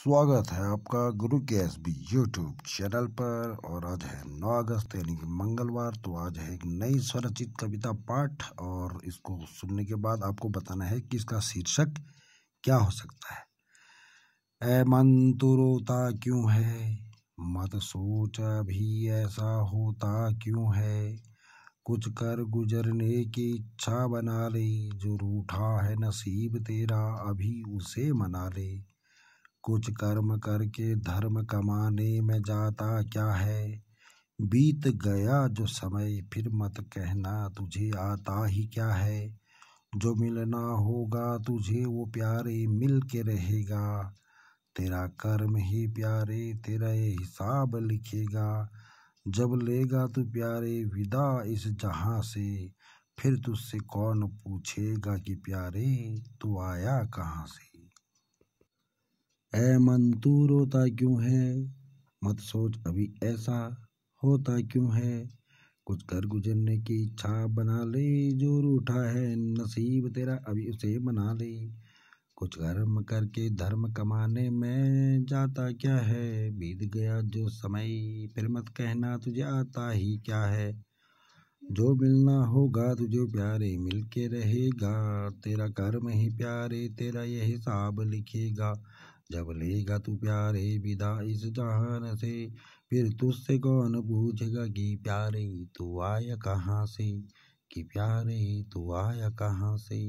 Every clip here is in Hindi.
स्वागत है आपका गुरु के एस बी यूट्यूब चैनल पर और आज है नौ अगस्त यानी कि मंगलवार तो आज है एक नई स्वरचित कविता पाठ और इसको सुनने के बाद आपको बताना है कि इसका शीर्षक क्या हो सकता है ए मन तो रोता क्यों है मत सोच भी ऐसा होता क्यों है कुछ कर गुजरने की इच्छा बना ले जो रूठा है नसीब तेरा अभी उसे मना ले कुछ कर्म करके धर्म कमाने में जाता क्या है बीत गया जो समय फिर मत कहना तुझे आता ही क्या है जो मिलना होगा तुझे वो प्यारे मिल के रहेगा तेरा कर्म ही प्यारे तेरा ये हिसाब लिखेगा जब लेगा तू प्यारे विदा इस जहाँ से फिर तुझसे कौन पूछेगा कि प्यारे तू आया कहाँ से ऐ मन तू रोता क्यों है मत सोच अभी ऐसा होता क्यों है कुछ कर गुजरने की इच्छा बना ले जो रूठा है नसीब तेरा अभी उसे बना ले कुछ कर्म करके धर्म कमाने में जाता क्या है बीत गया जो समय फिर मत कहना तुझे आता ही क्या है जो मिलना होगा तुझे प्यारे मिलके रहेगा तेरा कर्म ही प्यारे तेरा यह हिसाब लिखेगा जब लेगा तू प्यारे विदा इस जहान से फिर तुझसे कौन पूछेगा कि प्यारे तू आया कहाँ से कि प्यारे तू आया कहाँ से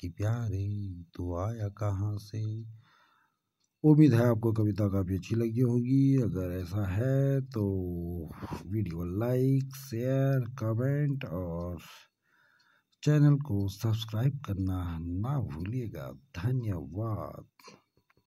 कि प्यारे तू आया कहाँ से उम्मीद है आपको कविता काफ़ी अच्छी लगी होगी अगर ऐसा है तो वीडियो लाइक शेयर कमेंट और चैनल को सब्सक्राइब करना ना भूलिएगा धन्यवाद